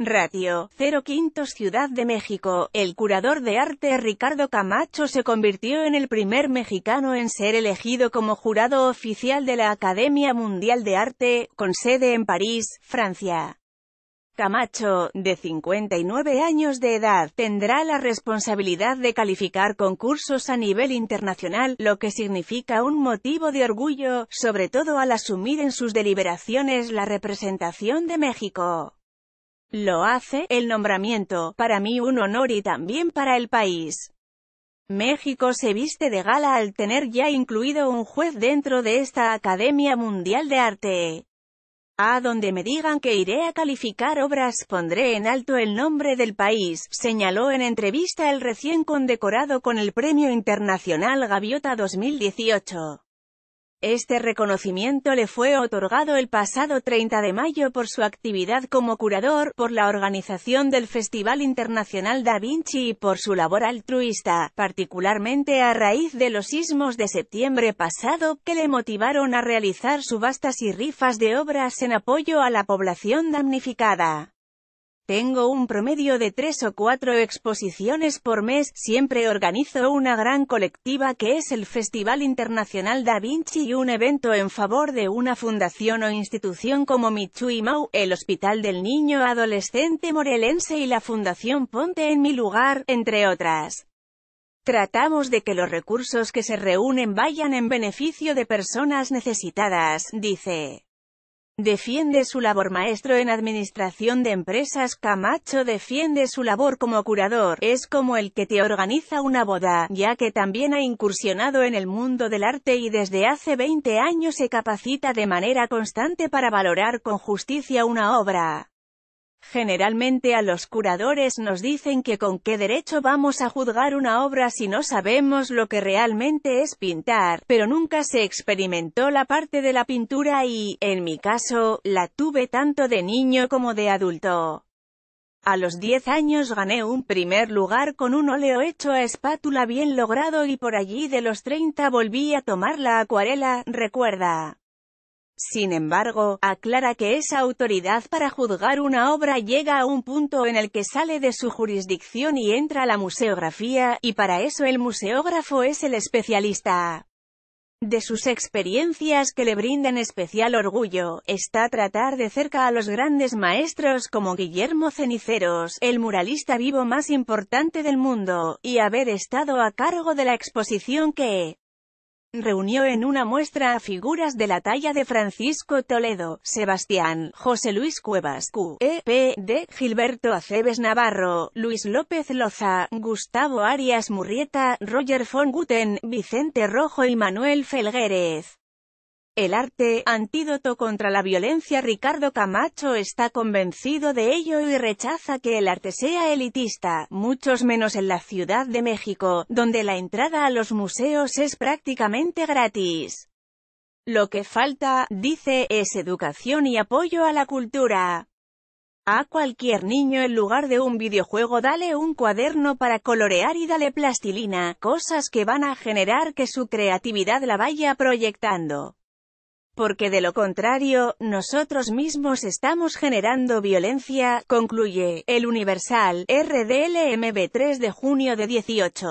Ratio, 05 Ciudad de México, el curador de arte Ricardo Camacho se convirtió en el primer mexicano en ser elegido como jurado oficial de la Academia Mundial de Arte, con sede en París, Francia. Camacho, de 59 años de edad, tendrá la responsabilidad de calificar concursos a nivel internacional, lo que significa un motivo de orgullo, sobre todo al asumir en sus deliberaciones la representación de México. Lo hace, el nombramiento, para mí un honor y también para el país. México se viste de gala al tener ya incluido un juez dentro de esta Academia Mundial de Arte. A donde me digan que iré a calificar obras, pondré en alto el nombre del país, señaló en entrevista el recién condecorado con el Premio Internacional Gaviota 2018. Este reconocimiento le fue otorgado el pasado 30 de mayo por su actividad como curador, por la organización del Festival Internacional Da Vinci y por su labor altruista, particularmente a raíz de los sismos de septiembre pasado, que le motivaron a realizar subastas y rifas de obras en apoyo a la población damnificada. Tengo un promedio de tres o cuatro exposiciones por mes, siempre organizo una gran colectiva que es el Festival Internacional Da Vinci y un evento en favor de una fundación o institución como Michui el Hospital del Niño Adolescente Morelense y la Fundación Ponte en mi lugar, entre otras. Tratamos de que los recursos que se reúnen vayan en beneficio de personas necesitadas, dice. Defiende su labor maestro en administración de empresas. Camacho defiende su labor como curador. Es como el que te organiza una boda, ya que también ha incursionado en el mundo del arte y desde hace 20 años se capacita de manera constante para valorar con justicia una obra. Generalmente a los curadores nos dicen que con qué derecho vamos a juzgar una obra si no sabemos lo que realmente es pintar, pero nunca se experimentó la parte de la pintura y, en mi caso, la tuve tanto de niño como de adulto. A los 10 años gané un primer lugar con un óleo hecho a espátula bien logrado y por allí de los 30 volví a tomar la acuarela, recuerda. Sin embargo, aclara que esa autoridad para juzgar una obra llega a un punto en el que sale de su jurisdicción y entra a la museografía, y para eso el museógrafo es el especialista. De sus experiencias que le brindan especial orgullo, está tratar de cerca a los grandes maestros como Guillermo Ceniceros, el muralista vivo más importante del mundo, y haber estado a cargo de la exposición que Reunió en una muestra a figuras de la talla de Francisco Toledo, Sebastián, José Luis Cuevas Q, e, P, Gilberto Aceves Navarro, Luis López Loza, Gustavo Arias Murrieta, Roger von Guten, Vicente Rojo y Manuel Felguérez. El arte, antídoto contra la violencia Ricardo Camacho está convencido de ello y rechaza que el arte sea elitista, muchos menos en la Ciudad de México, donde la entrada a los museos es prácticamente gratis. Lo que falta, dice, es educación y apoyo a la cultura. A cualquier niño en lugar de un videojuego dale un cuaderno para colorear y dale plastilina, cosas que van a generar que su creatividad la vaya proyectando porque de lo contrario, nosotros mismos estamos generando violencia, concluye, el Universal, RDLMB 3 de junio de 18.